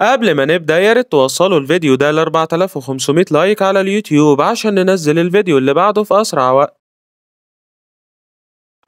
قبل ما نبدأ يا ريت توصلوا الفيديو ده ل 4500 لايك على اليوتيوب عشان ننزل الفيديو اللي بعده في أسرع وقت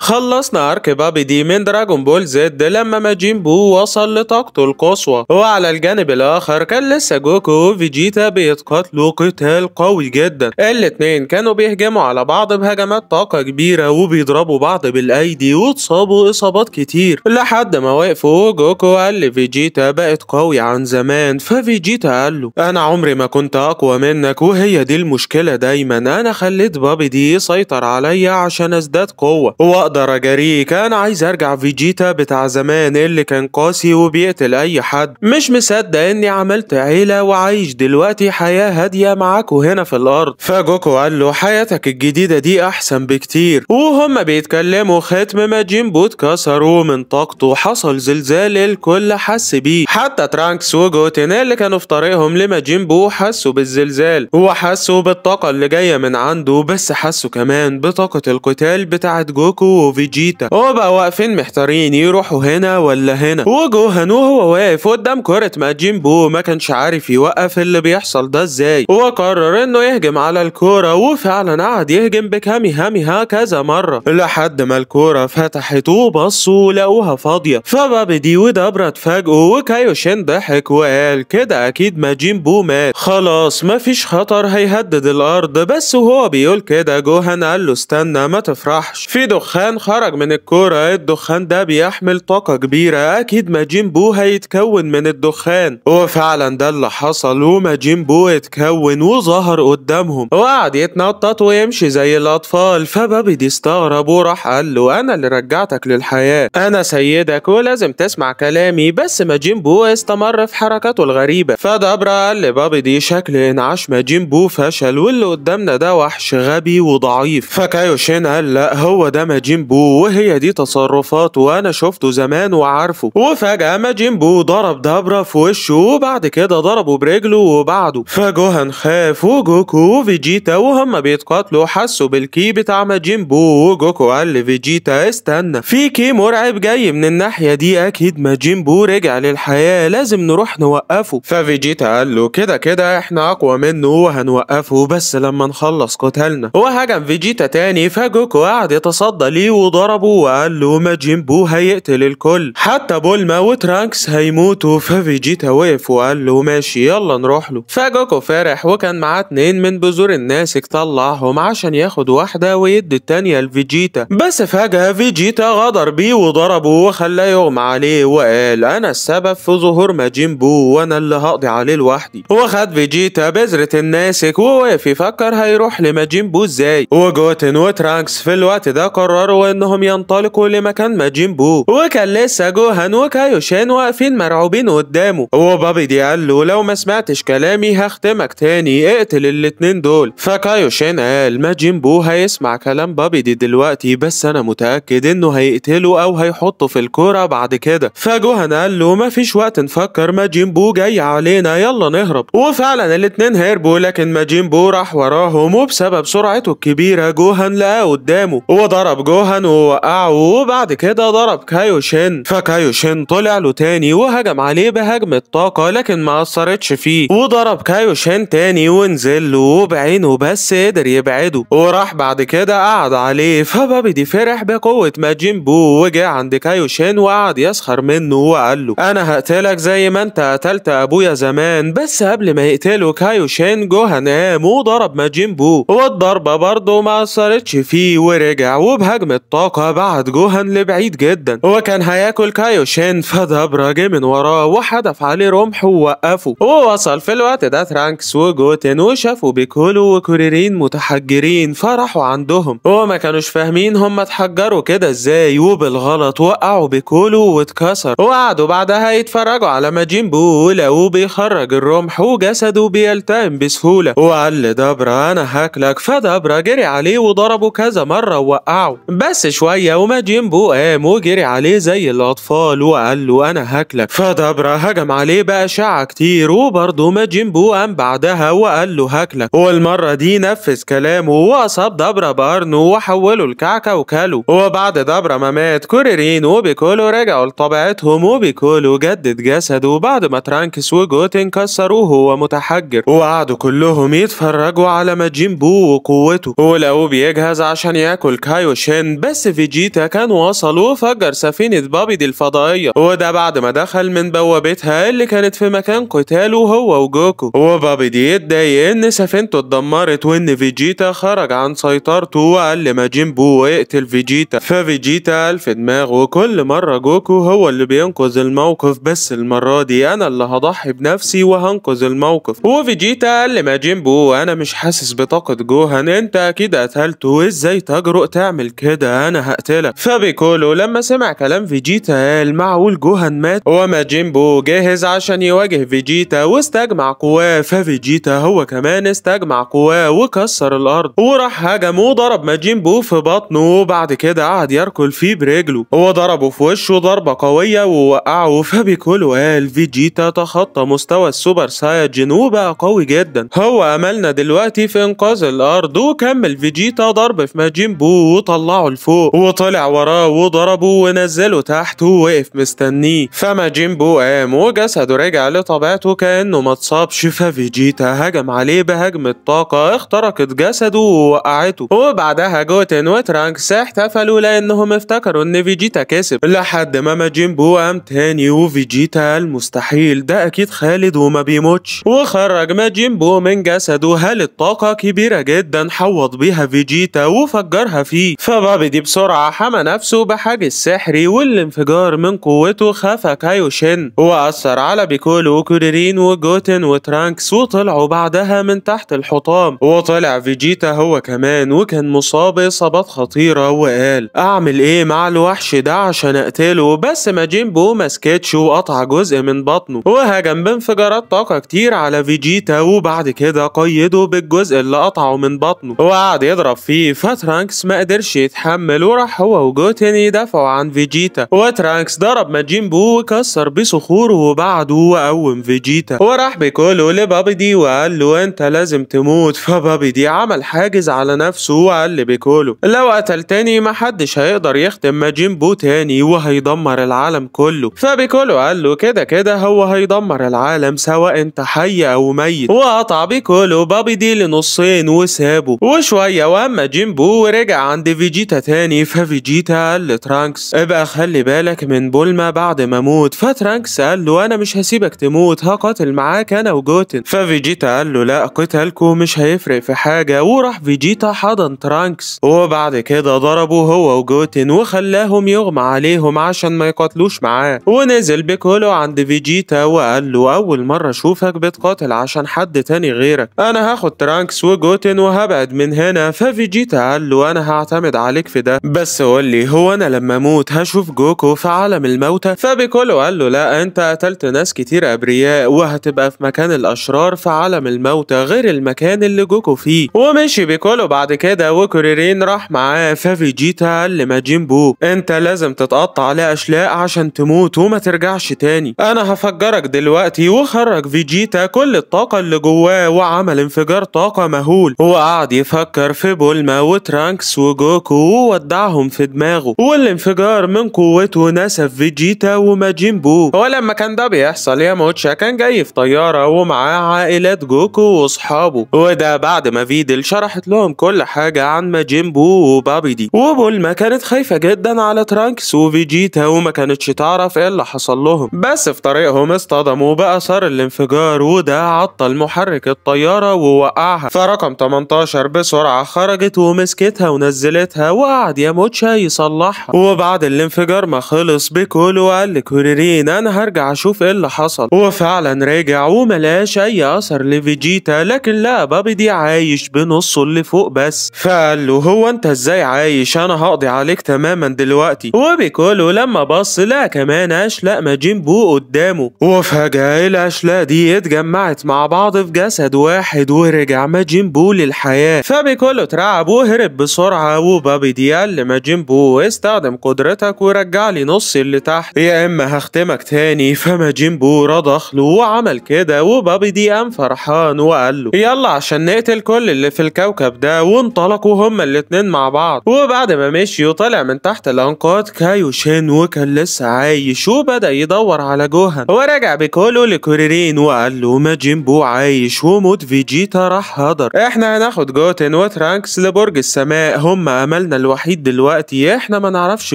خلصنا ارك بابي دي من دراجون بول زد لما ماجين بو وصل لطاقته القصوى وعلى الجانب الآخر كان لسه جوكو وفيجيتا بيتقاتلوا قتال قوي جدا الاتنين كانوا بيهجموا على بعض بهجمات طاقة كبيرة وبيضربوا بعض بالأيدي واتصابوا إصابات كتير لحد ما وقفوا جوكو قال لفيجيتا بقت قوي عن زمان ففيجيتا قال له أنا عمري ما كنت أقوى منك وهي دي المشكلة دايما أنا خليت بابي دي يسيطر عليا عشان أزداد قوة بقدر اجاريه كان عايز ارجع فيجيتا بتاع زمان اللي كان قاسي وبيقتل اي حد مش مصدق اني عملت عيلة وعايش دلوقتي حياة هادية معاكو هنا في الارض فجوكو قال له حياتك الجديدة دي احسن بكتير وهم بيتكلموا ختم ماجينبو اتكسروا من طاقته حصل زلزال الكل حس بيه حتى ترانكس وجوتين اللي كانوا في طريقهم لماجينبو حسوا بالزلزال وحسوا بالطاقة اللي جاية من عنده بس حسوا كمان بطاقة القتال بتاعت جوكو وفيجيتا وبقى واقفين محتارين يروحوا هنا ولا هنا وجو هانو هو واقف قدام كرة ماجين بو ما كانش عارف يوقف اللي بيحصل ده ازاي وقرر انه يهجم على الكورة وفعلا قعد يهجم بكامي هامي ها كذا مرة لحد ما الكورة فتحت وبصوا ولقوها فاضية فبابي دي ودابرا اتفاجئوا وكايوشين ضحك وقال كده اكيد ماجين بو مات خلاص مفيش خطر هيهدد الارض بس وهو بيقول كده جوهان قال له استنى ما تفرحش في دخان الدخان خرج من الكورة الدخان ده بيحمل طاقة كبيرة أكيد ماجين بو هيتكون من الدخان هو فعلا ده اللي حصل وماجين بو اتكون وظهر قدامهم وقعد يتنطط ويمشي زي الأطفال فبابي دي استغرب وراح قال له أنا اللي رجعتك للحياة أنا سيدك ولازم تسمع كلامي بس ماجين بو استمر في حركاته الغريبة فدبرا قال لبابي دي شكل انعاش ماجين بو فشل واللي قدامنا ده وحش غبي وضعيف فكايوشين قال لا هو ده ماجين جيمبو وهي دي تصرفات وانا شفته زمان وعارفه وفجأة ما جيمبو ضرب دبرة في وشه وبعد كده ضربه برجله وبعده فجوهان خاف وجوكو وفيجيتا وهم بيتقاتلوا حسوا بالكي بتاع ماجيمبو وجوكو قال لفيجيتا استنى في كي مرعب جاي من الناحية دي اكيد ماجيمبو رجع للحياة لازم نروح نوقفه ففيجيتا قال له كده كده احنا اقوى منه وهنوقفه بس لما نخلص قتالنا وهجم فيجيتا تاني فجوكو قعد يتصدى ليه عليه وضربه وقال له ماجين بو هيقتل الكل حتى بولما وترانكس هيموتوا ففيجيتا وقف وقال له ماشي يلا نروح له فجوكو فرح وكان معاه اتنين من بذور الناسك طلعهم عشان ياخد واحدة ويدي التانية لفيجيتا بس فجأة فيجيتا غدر بيه وضربه وخلاه يغمى عليه وقال أنا السبب في ظهور ماجين بو وأنا اللي هقضي عليه لوحدي وخد فيجيتا بذرة الناسك ووقف يفكر هيروح لماجين بو ازاي وجوتن وترانكس في الوقت ده قرروا قرروا انهم ينطلقوا لمكان ماجينبو وكان لسه جوهان وكايوشان واقفين مرعوبين قدامه وبابي دي قال له لو ما سمعتش كلامي هختمك تاني اقتل الاتنين دول فكايوشان قال ماجينبو هيسمع كلام بابي دي دلوقتي بس انا متاكد انه هيقتله او هيحطه في الكوره بعد كده فجوهان قال له مفيش وقت نفكر ماجينبو جاي علينا يلا نهرب وفعلا الاتنين هربوا لكن ماجينبو راح وراهم وبسبب سرعته الكبيره جوهان لقاه قدامه وضرب جوهان روهانو ووقعه وبعد كده ضرب كايوشين فكايوشين طلع له تاني وهجم عليه بهجمة طاقة لكن ما أثرتش فيه وضرب كايوشين تاني ونزل له وبعينه بس قدر يبعده وراح بعد كده قعد عليه فبابي دي فرح بقوة ماجين بو وجه عند كايوشين وقعد يسخر منه وقال له أنا هقتلك زي ما أنت قتلت أبويا زمان بس قبل ما يقتله كايوشين جوهان قام وضرب ماجين بو والضربة برضه ما أثرتش فيه ورجع وبهجمة الطاقة بعت جوهان لبعيد جدا هو كان هياكل كايوشين فضرب راجي من وراه وحدف عليه رمح ووقفه ووصل في الوقت ده ترانكس وجوتن وشافوا بيكولو وكوريرين متحجرين فرحوا عندهم وما كانوش فاهمين هم اتحجروا كده ازاي وبالغلط وقعوا بيكولو واتكسر وقعدوا بعدها يتفرجوا على بو ولقوه بيخرج الرمح وجسده بيلتئم بسهولة وقال لدبرا انا هاكلك فدبرا جري عليه وضربه كذا مرة ووقعه بس شوية وما جيمبو قام ايه، وجري عليه زي الأطفال وقال له أنا هاكلك فدبرا هجم عليه بأشعة كتير وبرضه ما جيمبو قام بعدها وقال له هاكلك والمرة دي نفذ كلامه وأصاب دبرا بقرنه وحوله لكعكة وكاله وبعد دبرا ما مات كوريرين وبيكولو رجعوا لطبيعتهم وبيكولو جدد جسده بعد ما ترانكس وجوتن كسروه وهو متحجر وقعدوا كلهم يتفرجوا على ما جيمبو وقوته ولو بيجهز عشان ياكل كايوشن بس فيجيتا كان وصل وفجر سفينة بابي دي الفضائية وده بعد ما دخل من بوابتها اللي كانت في مكان قتاله هو وجوكو وبابي دي اتضايق ان سفينته اتدمرت وان فيجيتا خرج عن سيطرته وقال لماجين بو اقتل فيجيتا ففيجيتا قال في دماغه كل مرة جوكو هو اللي بينقذ الموقف بس المرة دي انا اللي هضحي بنفسي وهنقذ الموقف وفيجيتا قال لماجين بو انا مش حاسس بطاقة جوهان انت اكيد قتلته ازاي تجرؤ تعمل كده كده انا هقتلك فبيكولو لما سمع كلام فيجيتا قال معقول جوهان مات وماجيمبو جاهز عشان يواجه فيجيتا واستجمع قواه ففيجيتا هو كمان استجمع قواه وكسر الارض وراح هجم وضرب ماجيمبو في بطنه وبعد كده قعد يركل فيه برجله هو ضربه في وشه ضربة قوية ووقعه فبيكولو قال فيجيتا تخطى مستوى السوبر سايجن وبقى قوي جدا هو املنا دلوقتي في انقاذ الارض وكمل فيجيتا ضرب في ماجيمبو وطلعه طلعوا لفوق وطلع وراه وضربه ونزله تحت ووقف مستنيه فما جيمبو قام وجسده رجع لطبيعته كانه ما اتصابش ففيجيتا هجم عليه بهجمة طاقة اخترقت جسده ووقعته وبعدها جوتن وترانكس احتفلوا لانهم افتكروا ان فيجيتا كسب لحد ما ما جيمبو قام تاني وفيجيتا المستحيل ده اكيد خالد وما بيموتش وخرج جيمبو من جسده هل الطاقة كبيرة جدا حوض بيها فيجيتا وفجرها فيه فبعد الصعب دي بسرعة حمى نفسه بحاجز سحري والانفجار من قوته خفى كايوشن وأثر على بيكولو وكوريرين وجوتن وترانكس وطلعوا بعدها من تحت الحطام وطلع فيجيتا هو كمان وكان مصاب إصابات خطيرة وقال أعمل إيه مع الوحش ده عشان أقتله بس ماجينبو ماسكتش وقطع جزء من بطنه وهجم بانفجارات طاقة كتير على فيجيتا وبعد كده قيده بالجزء اللي قطعه من بطنه وقعد يضرب فيه فترانكس ما قدرش يتحمل اتحمل وراح هو وجوتن يدافعوا عن فيجيتا وترانكس ضرب ماجين بو وكسر بصخوره وبعده وقوم فيجيتا وراح بيكولو لبابي دي وقال له انت لازم تموت فبابي دي عمل حاجز على نفسه وقال لبيكولو لو قتلتني محدش هيقدر يخدم ماجين بو تاني وهيدمر العالم كله فبيكولو قال له كده كده هو هيدمر العالم سواء انت حي او ميت وقطع بيكولو بابي دي لنصين وسابه وشوية واما جيمبو ورجع عند فيجيتا فيجيتا تاني ففيجيتا قال لترانكس ابقى خلي بالك من بولما بعد ما اموت فترانكس قال له انا مش هسيبك تموت هقاتل معاك انا وجوتن ففيجيتا قال له لا قتالكو مش هيفرق في حاجه وراح فيجيتا حضن ترانكس وبعد كده ضربه هو وجوتن وخلاهم يغمى عليهم عشان ما يقاتلوش معاه ونزل بيكولو عند فيجيتا وقال له اول مره اشوفك بتقاتل عشان حد تاني غيرك انا هاخد ترانكس وجوتن وهبعد من هنا ففيجيتا قال له انا هعتمد عليك في ده بس قول لي هو انا لما اموت هشوف جوكو في عالم الموتى فبيكولو قال له لا انت قتلت ناس كتير ابرياء وهتبقى في مكان الاشرار في عالم الموتى غير المكان اللي جوكو فيه ومشي بيكولو بعد كده وكوريرين راح معاه ففيجيتا قال لماجين بو انت لازم تتقطع لاشلاء عشان تموت وما ترجعش تاني انا هفجرك دلوقتي وخرج فيجيتا كل الطاقه اللي جواه وعمل انفجار طاقه مهول وقعد يفكر في بولما وترانكس وجوكو هو ودعهم في دماغه والانفجار من قوته نسف فيجيتا وماجين بو ولما كان ده بيحصل ياموتشا كان جاي في طيارة ومعاه عائلات جوكو واصحابه وده بعد ما فيدل شرحت لهم كل حاجة عن ماجين بو وبابي دي وبولما كانت خايفة جدا على ترانكس وفيجيتا وما كانتش تعرف ايه اللي حصل لهم بس في طريقهم اصطدموا باثار الانفجار وده عطل محرك الطيارة ووقعها فرقم 18 بسرعة خرجت ومسكتها ونزلتها وقعد يا موتشا يصلحها وبعد الانفجار ما خلص بيكولو قال لكوريرين انا هرجع اشوف ايه اللي حصل وفعلا رجع وملاش اي اثر لفيجيتا لكن لا بابي دي عايش بنصه اللي فوق بس فقال له هو انت ازاي عايش انا هقضي عليك تماما دلوقتي وبيكولو لما بص لقى كمان اشلاء ماجين بو قدامه وفجأة الاشلاء دي اتجمعت مع بعض في جسد واحد ورجع ماجين بو للحياة فبيكولو اترعب وهرب بسرعة وبابي بابي ديال لماجيمبو استخدم قدرتك ورجع لي نص اللي تحت يا اما هختمك تاني فماجيمبو رضخ له وعمل كده وبابي دي قام فرحان وقال له يلا عشان نقتل كل اللي في الكوكب ده وانطلقوا هما الاتنين مع بعض وبعد ما مشي وطلع من تحت الانقاض كايوشين وكان لسه عايش وبدا يدور على جوهان ورجع بكولو لكوريرين وقال له ماجيمبو عايش وموت فيجيتا راح هدر احنا هناخد جوتن وترانكس لبرج السماء هما املنا سؤالنا الوحيد دلوقتي احنا ما نعرفش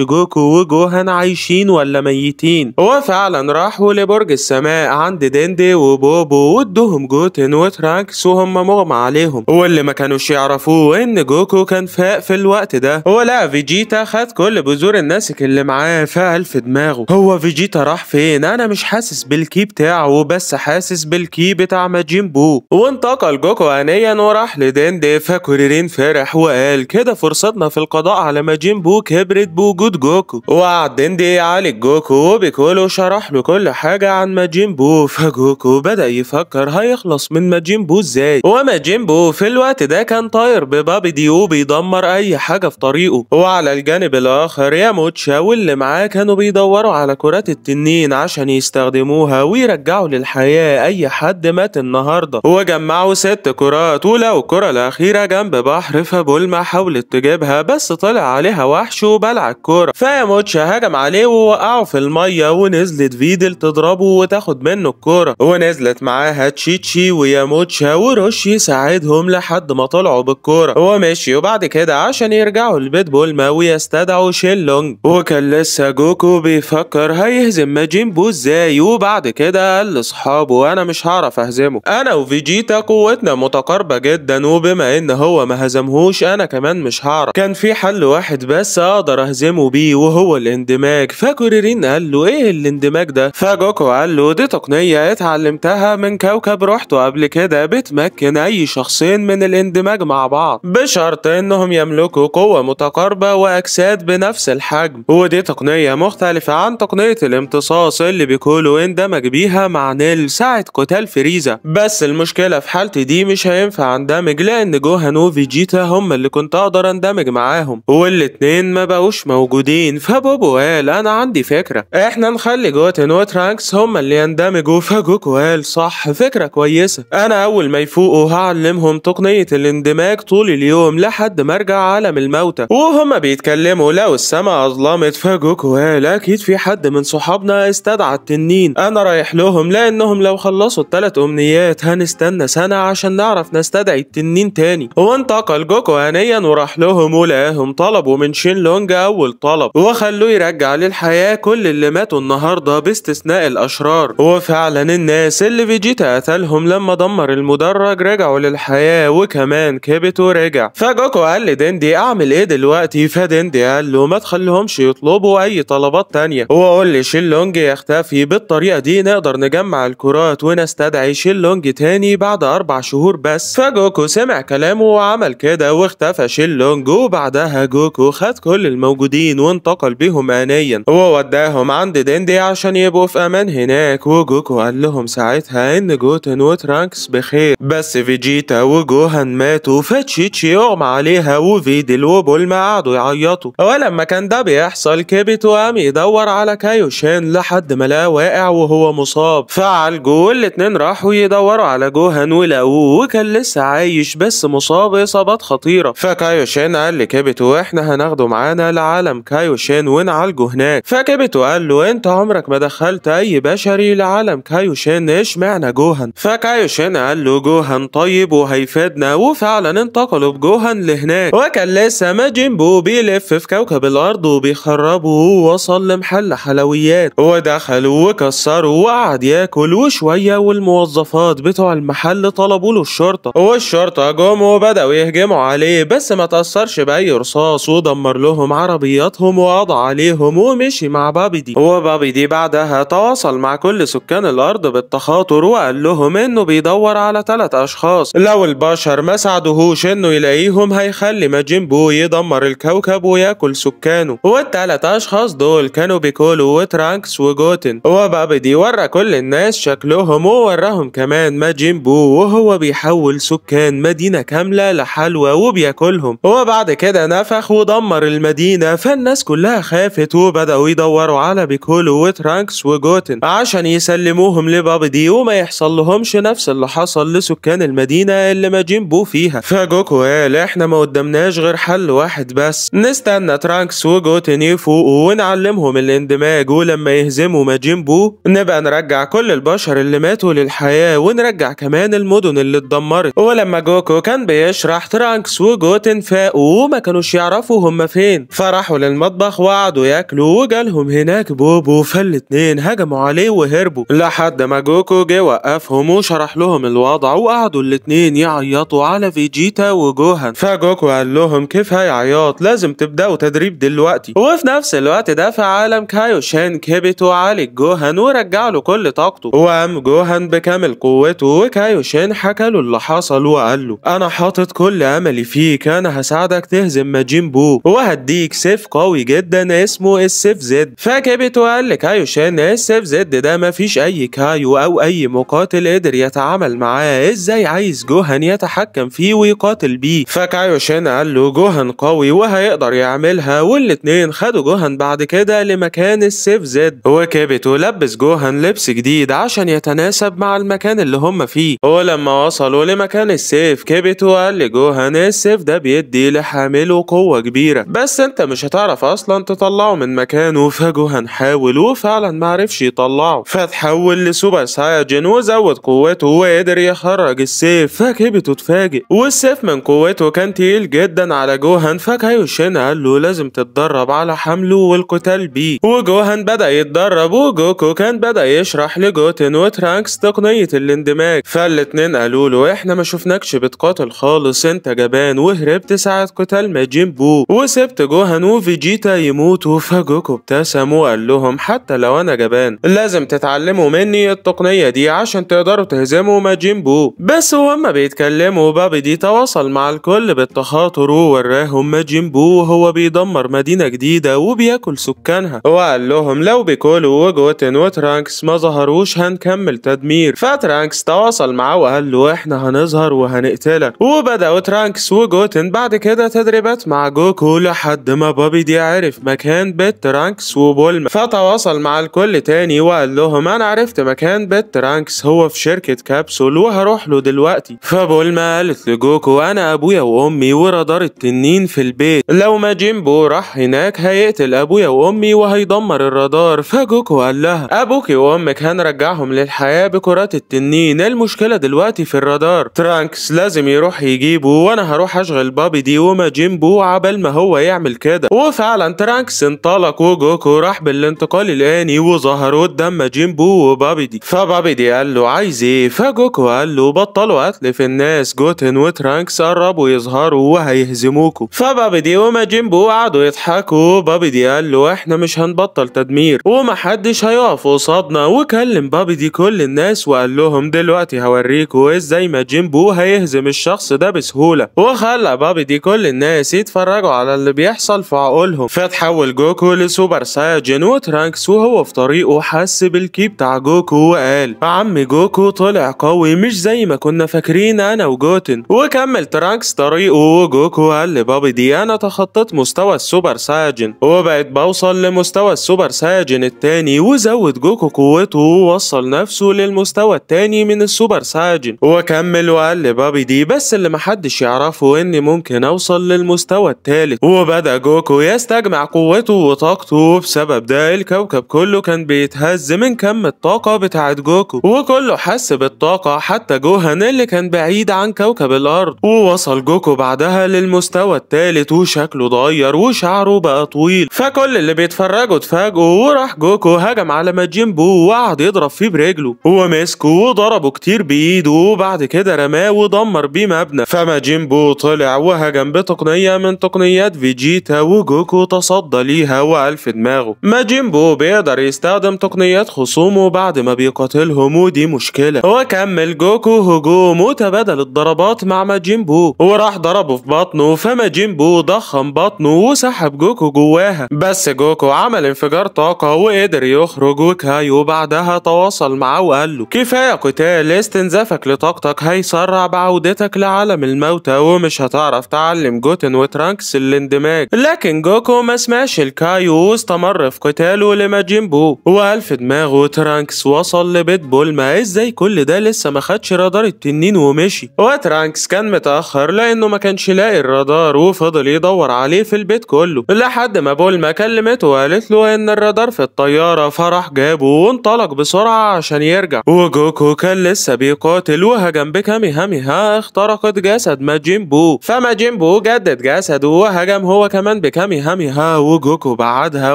جوكو وجوهان عايشين ولا ميتين هو فعلا راحوا لبرج السماء عند ديندي وبوبو وادوهم جوتن وترانكس وهم مغمى عليهم واللي ما كانوش يعرفوه ان جوكو كان فاق في الوقت ده هو لقى فيجيتا خد كل بذور الناسك اللي معاه فعل في دماغه هو فيجيتا راح فين انا مش حاسس بالكي بتاعه بس حاسس بالكي بتاع ماجين بو وانتقل جوكو انيا وراح لديندي فكوريرين فرح وقال كده فرصتنا في القضاء على ماجين بو كبرت بوجود جوكو وقعد دي يعالج جوكو وبيكولو شرح له كل حاجة عن ماجين بو فجوكو بدأ يفكر هيخلص من ماجين بو ازاي وماجين بو في الوقت ده كان طاير ببابي ديو بيدمر أي حاجة في طريقه وعلى الجانب الآخر ياموتشا واللي معاه كانوا بيدوروا على كرات التنين عشان يستخدموها ويرجعوا للحياة أي حد مات النهاردة وجمعوا ست كرات ولو الكرة الأخيرة جنب بحر فبولما حاولت تجيبها بس بس طلع عليها وحش وبلع الكوره فياموتش هجم عليه ووقعه في الميه ونزلت فيدل تضربه وتاخد منه الكوره ونزلت معاها تشيتشي وياموتشا وروشي ساعدهم لحد ما طلعوا بالكوره ومشي وبعد كده عشان يرجعوا لبيت بولما ويستدعوا شيلونج وكان لسه جوكو بيفكر هيهزم ماجينبو ازاي وبعد كده قال لاصحابه انا مش هعرف اهزمه انا وفيجيتا قوتنا متقاربه جدا وبما ان هو ما هزمهوش انا كمان مش هعرف كان في في حل واحد بس اقدر اهزمه بيه وهو الاندماج فكوريرين قال له ايه الاندماج ده فجوكو قال له دي تقنيه اتعلمتها من كوكب روحته قبل كده بتمكن اي شخصين من الاندماج مع بعض بشرط انهم يملكوا قوه متقاربه واجساد بنفس الحجم ودي تقنيه مختلفه عن تقنيه الامتصاص اللي بيكولو اندمج بيها مع نيل ساعه قتال فريزا بس المشكله في حالتي دي مش هينفع اندمج لان جوهان وفيجيتا هم اللي كنت اقدر اندمج معاه معاهم والاتنين ما بقوش موجودين فبوبو قال انا عندي فكره احنا نخلي جوتن وترانكس هما اللي يندمجوا فجوكو قال صح فكره كويسه انا اول ما يفوقوا هعلمهم تقنيه الاندماج طول اليوم لحد ما ارجع عالم الموتى وهما بيتكلموا لو السماء اظلمت فجوكو قال اكيد في حد من صحابنا استدعى التنين انا رايح لهم لانهم لو خلصوا التلات امنيات هنستنى سنه عشان نعرف نستدعي التنين تاني وانتقل جوكو هنيا وراح لهم ولقى إياهم طلبوا من شين لونج أول طلب وخلوه يرجع للحياة كل اللي ماتوا النهاردة باستثناء الأشرار وفعلا الناس اللي فيجيتا قتلهم لما دمر المدرج رجعوا للحياة وكمان كبت ورجع فجوكو قال لدندي أعمل إيه دلوقتي فدندي قال له ما تخليهمش يطلبوا أي طلبات تانية وقول لشين لونج يختفي بالطريقة دي نقدر نجمع الكرات ونستدعي شين لونج تاني بعد أربع شهور بس فجوكو سمع كلامه وعمل كده واختفى شين لونج وبعد بعدها جوكو خد كل الموجودين وانتقل بيهم آنيا ووداهم عند ديندي عشان يبقوا في أمان هناك وجوكو قال لهم ساعتها إن جوتن وترانكس بخير بس فيجيتا وجوهان ماتوا فتشيتشي يغمى عليها وفيدل وبولما قعدوا يعيطوا ولما كان ده بيحصل كبت وقام يدور على كايوشان لحد ما لقاه واقع وهو مصاب فعالجوا والاتنين راحوا يدوروا على جوهان ولقوه وكان لسه عايش بس مصاب إصابات خطيرة فكايوشان قال لكبت فكبته واحنا هناخده معانا لعالم كايوشين ونعالجه هناك فكبته قال له انت عمرك ما دخلت اي بشري لعالم كايوشين اشمعنى جوهن فكايوشين قال له جوهن طيب وهيفيدنا وفعلا انتقلوا بجوهن لهناك وكان لسه ماجنبو بيلف في كوكب الارض وبيخربه ووصل لمحل حلويات ودخل وكسره وقعد ياكل وشويه والموظفات بتوع المحل طلبوا له الشرطه والشرطه جم وبداوا يهجموا عليه بس ما تاثرش باي جاي رصاص ودمر لهم عربياتهم وقضى عليهم ومشي مع بابي دي وبابي دي بعدها تواصل مع كل سكان الارض بالتخاطر وقال لهم انه بيدور على ثلاث اشخاص لو البشر ما ساعدوهوش انه يلاقيهم هيخلي بو يدمر الكوكب وياكل سكانه والثلاث اشخاص دول كانوا بيكولو وترانكس وجوتن وبابي دي ورى كل الناس شكلهم ووراهم كمان بو وهو بيحول سكان مدينة كاملة لحلوى وبياكلهم وبعد كده كده نفخ ودمر المدينة فالناس كلها خافت وبدأوا يدوروا على بيكولو وترانكس وجوتن عشان يسلموهم لبابي دي وما يحصل لهمش نفس اللي حصل لسكان المدينة اللي ما جنبوا فيها فجوكو قال احنا ما قدمناش غير حل واحد بس نستنى ترانكس وجوتن يفوقوا ونعلمهم الاندماج ولما يهزموا جنبوا نبقى نرجع كل البشر اللي ماتوا للحياة ونرجع كمان المدن اللي اتدمرت ولما جوكو كان بيشرح ترانكس وجوتن فاقوا وما كانوش يعرفوا هما فين فراحوا للمطبخ وقعدوا ياكلوا وجالهم هناك بوبو فالاتنين هجموا عليه وهربوا لحد ما جوكو جه وقفهم وشرح لهم الوضع وقعدوا الاتنين يعيطوا على فيجيتا وجوهان فجوكو قال لهم كيف هيعيط لازم تبداوا تدريب دلوقتي وفي نفس الوقت ده في عالم شان كيبيتو عالج جوهان ورجع له كل طاقته وقام جوهان بكامل قوته شان حكى له اللي حصل وقال له انا حاطط كل املي فيك انا هساعدك تهزم زي ما جيمبو وهديك سيف قوي جدا اسمه السيف زد فكبت قال لك كايوشان السيف زد ده مفيش اي كايو او اي مقاتل قدر يتعامل معاه ازاي عايز جوهان يتحكم فيه ويقاتل بيه فكايوشان قال له جوهان قوي وهيقدر يعملها والاتنين خدوا جوهان بعد كده لمكان السيف زد وكبت لبس جوهان لبس جديد عشان يتناسب مع المكان اللي هم فيه ولما وصلوا لمكان السيف كبت قال لجوهان السيف ده بيدي لحامل له قوة كبيرة بس انت مش هتعرف اصلا تطلعه من مكانه فجو هنحاول وفعلا معرفش يطلعه فتحول لسوبر سايجن وزود قوته وقدر يخرج السيف فكبت وتفاجئ والسيف من قوته كان تقيل جدا على جوهان فكايوشين قال له لازم تتدرب على حمله والقتال بيه وجوهان بدأ يتدرب وجوكو كان بدأ يشرح لجوتن وترانكس تقنية الاندماج فالاتنين قالوا له احنا ما شفناكش بتقاتل خالص انت جبان وهربت ساعة قتال ماجين بو وسبت جوهان وفيجيتا يموتوا فجوكو ابتسم وقال لهم حتى لو انا جبان لازم تتعلموا مني التقنية دي عشان تقدروا تهزموا بو بس وهما بيتكلموا بابي دي تواصل مع الكل بالتخاطر ووراهم بو وهو بيدمر مدينة جديدة وبياكل سكانها وقال لهم لو بيكولو وجوتن وترانكس ما ظهروش هنكمل تدمير فترانكس تواصل معاه وقال له احنا هنظهر وهنقتلك وبدأوا ترانكس وجوتن بعد كده تدريبات لعبت مع جوكو لحد ما بابي دي عرف مكان بيت ترانكس وبولما فتواصل مع الكل تاني وقال لهم انا عرفت مكان بيت ترانكس هو في شركة كابسول وهروح له دلوقتي فبولما قالت لجوكو انا ابويا وامي ورادار التنين في البيت لو ما جيمبو راح هناك هيقتل ابويا وامي وهيدمر الرادار فجوكو قال لها ابوكي وامك هنرجعهم للحياة بكرات التنين المشكلة دلوقتي في الرادار ترانكس لازم يروح يجيبه وانا هروح اشغل بابي دي وما جيمبو بو عبل ما هو يعمل كده وفعلا ترانكس انطلق وجوكو راح بالانتقال الاني وظهر قدام ماجين بو وبابي دي فبابي دي قال له عايز ايه فجوكو قال له بطلوا قتل في الناس جوتن وترانكس قربوا يظهروا وهيهزموكوا فبابي دي وماجين بو قعدوا يضحكوا بابي دي قال له احنا مش هنبطل تدمير ومحدش هيقف قصادنا وكلم بابي دي كل الناس وقال لهم دلوقتي هوريكوا ازاي ماجين بو هيهزم الشخص ده بسهوله وخلى بابي دي كل الناس ناس يتفرجوا على اللي بيحصل في عقولهم فتحول جوكو لسوبر سايجن وترانكس وهو في طريقه حس بالكي بتاع جوكو وقال عم جوكو طلع قوي مش زي ما كنا فاكرين انا وجوتن وكمل ترانكس طريقه وجوكو قال لبابي دي انا تخطيت مستوى السوبر سايجن وبقت بوصل لمستوى السوبر سايجن التاني وزود جوكو قوته ووصل نفسه للمستوى التاني من السوبر سايجن وكمل وقال لبابي دي بس اللي محدش يعرفه اني ممكن اوصل للمستوى المستوى الثالث وبدأ جوكو يستجمع قوته وطاقته بسبب ده الكوكب كله كان بيتهز من كم الطاقة بتاعة جوكو وكله حس بالطاقة حتى جوهان اللي كان بعيد عن كوكب الأرض ووصل جوكو بعدها للمستوى الثالث وشكله اتغير وشعره بقى طويل فكل اللي بيتفرجوا اتفاجئوا وراح جوكو هجم على ماجينبو وقعد يضرب فيه برجله ومسكه وضربه كتير بإيده وبعد كده رماه ودمر بيه مبنى فماجينبو طلع وهجم بتقنية تقنية من تقنيات فيجيتا وجوكو تصدى ليها وألف دماغه ماجينبو بيقدر يستخدم تقنيات خصومه بعد ما بيقاتلهم ودي مشكلة وكمل جوكو هجوم وتبادل الضربات مع ماجينبو وراح ضربه في بطنه فماجينبو ضخم بطنه وسحب جوكو جواها بس جوكو عمل انفجار طاقة وقدر يخرج وكايو بعدها تواصل معاه وقال له كفاية قتال استنزافك لطاقتك هيسرع بعودتك لعالم الموتى ومش هتعرف تعلم جوتا جوتن وترانكس الاندماج لكن جوكو ما سمعش الكايو واستمر في قتاله لماجين بو وقال في دماغه ترانكس وصل لبيت بولما ازاي كل ده لسه ما خدش رادار التنين ومشي وترانكس كان متأخر لأنه ما كانش لاقي الرادار وفضل يدور عليه في البيت كله لحد ما بولما كلمته وقالت له إن الرادار في الطيارة فراح جابه وانطلق بسرعة عشان يرجع وجوكو كان لسه بيقاتل وهجم بكاميهاميها اخترقت جسد ماجين بو فماجين بو جدد جسد وهجم هو كمان بكاميهاميها وجوكو بعدها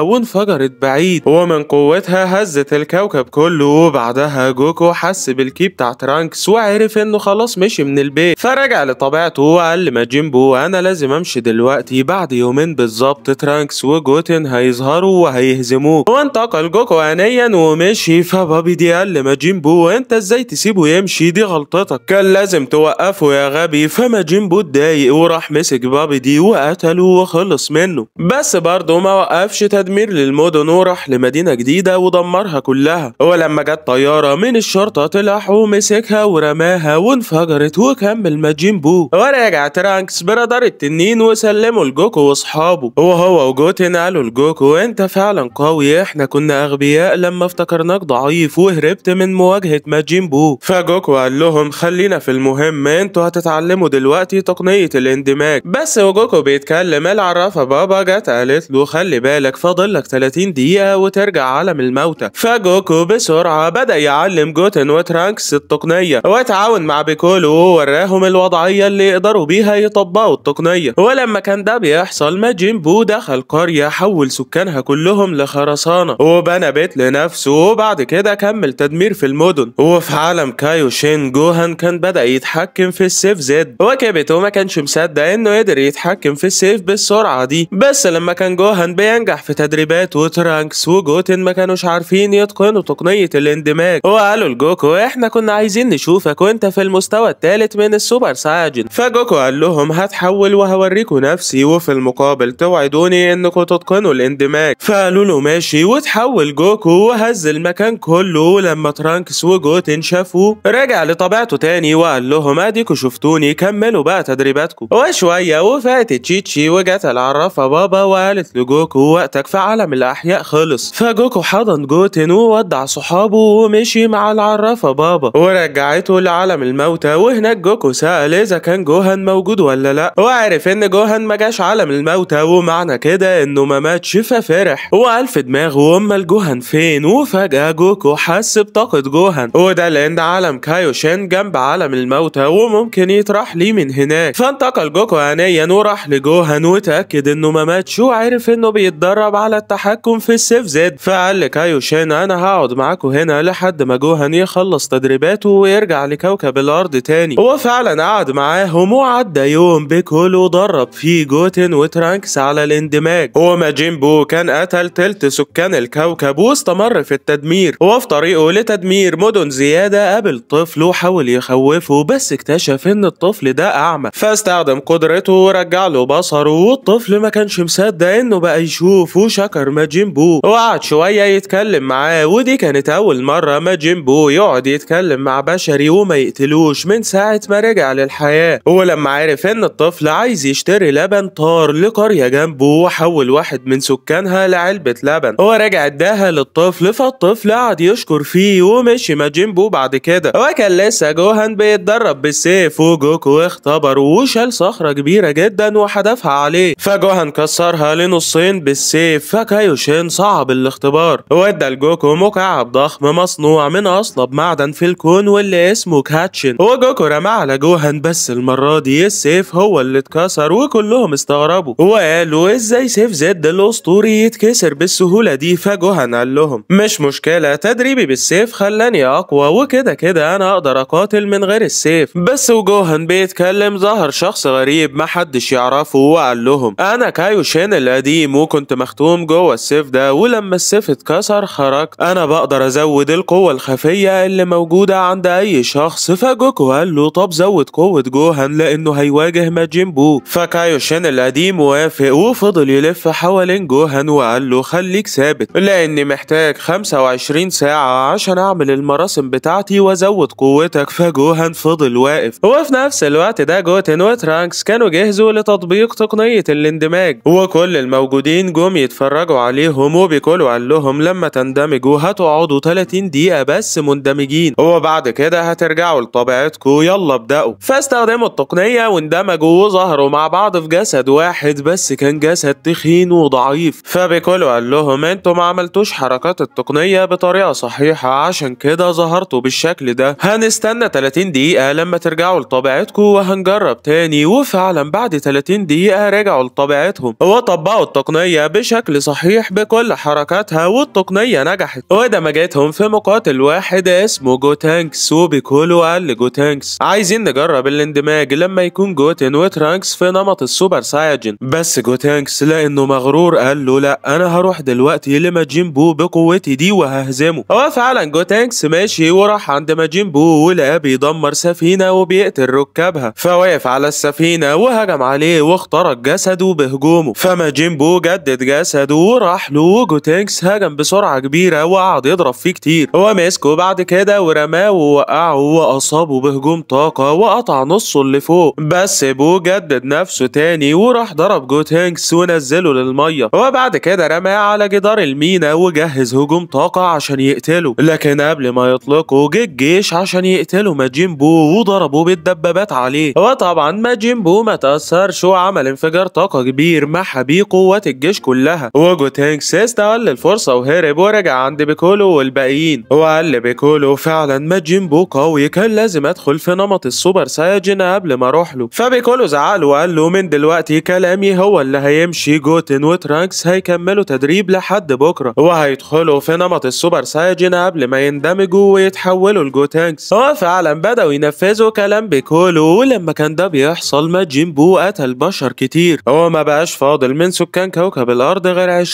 وانفجرت بعيد ومن قوتها هزت الكوكب كله وبعدها جوكو حس بالكي بتاع ترانكس وعرف انه خلاص مشي من البيت فرجع لطبيعته وقال لماجيمبو انا لازم امشي دلوقتي بعد يومين بالظبط ترانكس وجوتن هيظهروا وهيهزموه وانتقل جوكو انيا ومشي فبابي دي قال لماجيمبو انت ازاي تسيبه يمشي دي غلطتك كان لازم توقفه يا غبي فماجيمبو اتضايق وراح مسك بابي دي وقتله وخلص منه بس برضه ما وقفش تدمير للمدن وراح لمدينة جديدة ودمرها كلها ولما جت طيارة من الشرطة طلع ومسكها ورماها وانفجرت وكمل ماجين بو ورجع ترانكس برادار التنين وسلمه لجوكو واصحابه وهو وجوتن قالوا لجوكو انت فعلا قوي احنا كنا اغبياء لما افتكرناك ضعيف وهربت من مواجهة ماجين بو فجوكو قال لهم خلينا في المهم انتوا هتتعلموا دلوقتي تقنية الاندماج بس وجوكو بيتكلم العرافة بابا جت قالت له خلي بالك فاضلك 30 دقيقة وترجع عالم الموتى فجوكو بسرعة بدأ يعلم جوتن وترانكس التقنية وتعاون مع بيكولو ووراهم الوضعية اللي يقدروا بيها يطبقوا التقنية ولما كان ده بيحصل ماجين بو دخل قرية حول سكانها كلهم لخرسانة وبنى بيت لنفسه وبعد كده كمل تدمير في المدن وفي عالم كايوشين جوهان كان بدأ يتحكم في السيف زد وكبت ما كانش مصدق انه قدر يتحكم في السيف بالسرعة دي بس لما كان جوهان بينجح في تدريبات وترانكس وجوتن ما كانوش عارفين يتقنوا تقنية الاندماج وقالوا لجوكو احنا كنا عايزين نشوفك وانت في المستوى الثالث من السوبر ساجن فجوكو قال لهم هتحول وهوريكوا نفسي وفي المقابل توعدوني انكم تتقنوا الاندماج فقالوا له ماشي وتحول جوكو وهز المكان كله ولما ترانكس وجوتن شافوه رجع لطبيعته تاني وقال لهم اديكوا شفتوني كملوا بقى تدريباتكم وشوية وفاتت تشيتشي وجت العرافة بابا وقالت لجوكو وقتك في عالم الأحياء خلص فجوكو حضن جوتن وودع صحابه ومشي مع العرافة بابا ورجعته لعالم الموتى وهناك جوكو سأل إذا كان جوهان موجود ولا لأ وعرف إن جوهان ما جاش عالم الموتى ومعنى كده إنه ما ماتش ففرح وقال في دماغه أمال جوهان فين وفجأة جوكو حس بطاقة جوهان وده لأن عالم كايوشين جنب عالم الموتى وممكن يطرح ليه من هناك فانتقل جوكو عينيا كيانو راح لجوهان وتأكد انه ما ماتش وعرف انه بيتدرب على التحكم في السيف زد فقال لكايوشين انا هقعد معاكم هنا لحد ما جوهان يخلص تدريباته ويرجع لكوكب الارض تاني هو فعلا قعد معاهم وعدى يوم بكل ودرب فيه جوتن وترانكس على الاندماج هو ما جيمبو كان قتل تلت سكان الكوكب واستمر في التدمير هو في طريقه لتدمير مدن زيادة قابل طفل وحاول يخوفه بس اكتشف ان الطفل ده اعمى فاستخدم قدرته ورجع له بصره والطفل ما كانش مصدق انه بقى يشوف وشكر بو وقعد شويه يتكلم معاه ودي كانت اول مره بو يقعد يتكلم مع بشري وما يقتلوش من ساعه ما رجع للحياه ولما عرف ان الطفل عايز يشتري لبن طار لقريه جنبه وحول واحد من سكانها لعلبه لبن هو رجع اداها للطفل فالطفل قعد يشكر فيه ومشي بو بعد كده وكان لسه جوهان بيتدرب بالسيف وجوكو اختبر وشال صخره كبيره جدا جدا وحدفها عليه فجوهان كسرها لنصين بالسيف فكايوشين صعب الاختبار وادى لجوكو مكعب ضخم مصنوع من اصلب معدن في الكون واللي اسمه كاتشن وجوكو رمى على جوهان بس المرة دي السيف هو اللي اتكسر وكلهم استغربوا وقالوا ازاي سيف زد الاسطوري يتكسر بالسهولة دي فجوهان قال لهم مش مشكلة تدريبي بالسيف خلاني اقوى وكده كده انا اقدر اقاتل من غير السيف بس وجوهان بيتكلم ظهر شخص غريب محد محدش يعرفه وقال لهم انا كايوشين القديم وكنت مختوم جوه السيف ده ولما السيف اتكسر خرجت انا بقدر ازود القوه الخفيه اللي موجوده عند اي شخص فجوكو قال له طب زود قوه جوهان لانه هيواجه ماجينبو فكايوشين القديم وافق وفضل يلف حوالين جوهان وقال له خليك ثابت لاني محتاج 25 ساعه عشان اعمل المراسم بتاعتي وازود قوتك فجوهان فضل واقف وفي نفس الوقت ده جوتن وترانكس كانوا جهزوا جهزوا لتطبيق تقنية الاندماج وكل الموجودين جم يتفرجوا عليهم وبيقولوا وقال لهم لما تندمجوا هتقعدوا 30 دقيقة بس مندمجين وبعد كده هترجعوا لطبيعتكم يلا ابدأوا فاستخدموا التقنية واندمجوا وظهروا مع بعض في جسد واحد بس كان جسد تخين وضعيف فبيقولوا قال لهم انتوا ما عملتوش حركات التقنية بطريقة صحيحة عشان كده ظهرتوا بالشكل ده هنستنى 30 دقيقة لما ترجعوا لطبيعتكم وهنجرب تاني وفعلا بعد بعد 30 دقيقة رجعوا لطبيعتهم وطبقوا التقنية بشكل صحيح بكل حركاتها والتقنية نجحت ودمجتهم في مقاتل واحد اسمه جوتانكس وبيكولو قال لجوتانكس عايزين نجرب الاندماج لما يكون جوتن وترانكس في نمط السوبر سايجن بس جوتانكس لانه مغرور قال له لا انا هروح دلوقتي لماجين بو بقوتي دي وههزمه هو فعلا جوتانكس ماشي وراح عند ماجين بو ولقاه بيدمر سفينة وبيقتل ركابها فوقف على السفينة وهجم عليه واخترق جسده بهجومه فما جيمبو جدد جسده وراح له جوتينكس هجم بسرعة كبيرة وقعد يضرب فيه كتير هو مسكه بعد كده ورماه ووقعه وأصابه بهجوم طاقة وقطع نصه اللي فوق بس بو جدد نفسه تاني وراح ضرب جوتينكس ونزله للمية وبعد كده رماه على جدار المينا وجهز هجوم طاقة عشان يقتله لكن قبل ما يطلقه جه الجيش عشان يقتلوا ماجين بو وضربوا بالدبابات عليه وطبعا ماجين بو ما تأثر أثار شو عمل انفجار طاقة كبير محى بيه قوات الجيش كلها وجو تانكس استغل الفرصة وهرب ورجع عند بيكولو والباقيين وقال لبيكولو فعلا ما جيمبو قوي كان لازم أدخل في نمط السوبر سايجن قبل ما أروح له فبيكولو زعل وقال له من دلوقتي كلامي هو اللي هيمشي جوتن وترانكس هيكملوا تدريب لحد بكرة وهيدخلوا في نمط السوبر سايجن قبل ما يندمجوا ويتحولوا لجوتانكس هو اه فعلا بدأوا ينفذوا كلام بيكولو ولما كان ده بيحصل ما جيمبو وقتل بشر كتير هو ما بقاش فاضل من سكان كوكب الارض غير 20%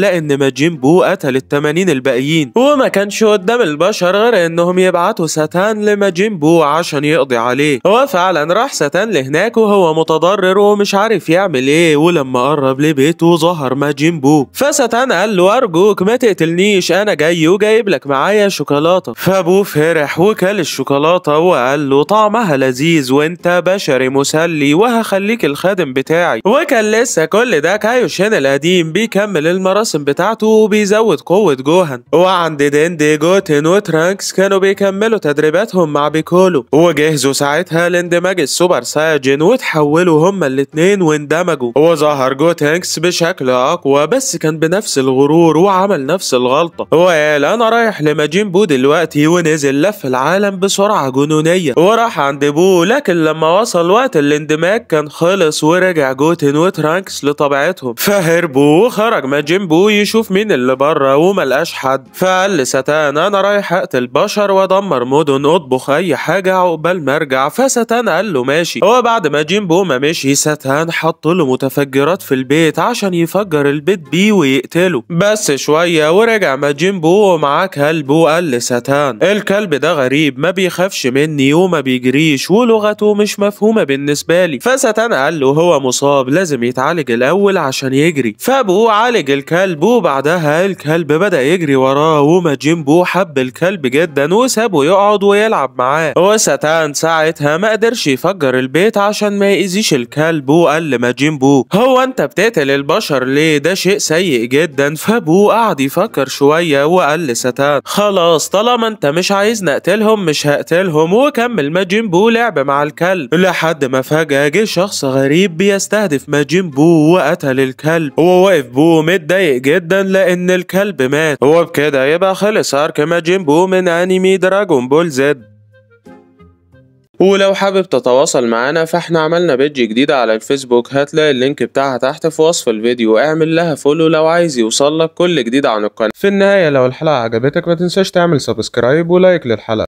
لان ماجين بو قتل ال 80 الباقيين وما كانش قدام البشر غير انهم يبعتوا ساتان لماجين بو عشان يقضي عليه هو فعلا راح ساتان لهناك وهو متضرر ومش عارف يعمل ايه ولما قرب لبيته ظهر ماجين بو فساتان قال له ارجوك ما تقتلنيش انا جاي وجايب لك معايا شوكولاته فابوه فرح وكل الشوكولاته وقال له طعمها لذيذ وانت بشري مسلي وهخليك الخادم بتاعي وكان لسه كل ده كايوشين القديم بيكمل المراسم بتاعته وبيزود قوة جوهان وعند ديندي جوتن وترانكس كانوا بيكملوا تدريباتهم مع بيكولو وجهزوا ساعتها لاندماج السوبر سايجن وتحولوا هما الاتنين واندمجوا وظهر جوتنكس بشكل اقوى بس كان بنفس الغرور وعمل نفس الغلطة وقال انا رايح لماجين بو دلوقتي ونزل لف العالم بسرعة جنونية وراح عند بو لكن لما وصل وقت الاندماج جاك كان خلص ورجع جوتن وترانكس لطبيعتهم فهربوا وخرج ماجيمبو يشوف مين اللي بره وملقاش حد فقال لستان انا رايح اقتل بشر وادمر مدن اطبخ اي حاجه عقبال ما ارجع فستان قال له ماشي هو بعد ما جيمبو ما مشي ستان حط له متفجرات في البيت عشان يفجر البيت بيه ويقتله بس شويه ورجع ماجيمبو ومعاه كلب وقال لستان الكلب ده غريب ما بيخافش مني وما بيجريش ولغته مش مفهومه بالنسبه لي فستان قال له هو مصاب لازم يتعالج الأول عشان يجري فأبوه عالج الكلب وبعدها الكلب بدأ يجري وراه وما جيمبو حب الكلب جدا وسابه يقعد ويلعب معاه وستان ساعتها ما قدرش يفجر البيت عشان ما يأذيش الكلب وقال لماجيمبو هو انت بتقتل البشر ليه ده شيء سيء جدا فابوه قعد يفكر شوية وقال لستان خلاص طالما انت مش عايز نقتلهم مش هقتلهم وكمل ماجيمبو لعب مع الكلب لحد ما فجأة جه شخص غريب بيستهدف ماجين بو وقتل الكلب هو واقف بو متضايق جدا لان الكلب مات هو بكده يبقى خلص ارك ماجين بو من انمي دراجون بول زد ولو حابب تتواصل معانا فاحنا عملنا بيدج جديدة على الفيسبوك هتلاقي اللينك بتاعها تحت في وصف الفيديو اعمل لها فولو لو عايز يوصلك كل جديد عن القناة في النهاية لو الحلقة عجبتك ما تنساش تعمل سبسكرايب ولايك للحلقة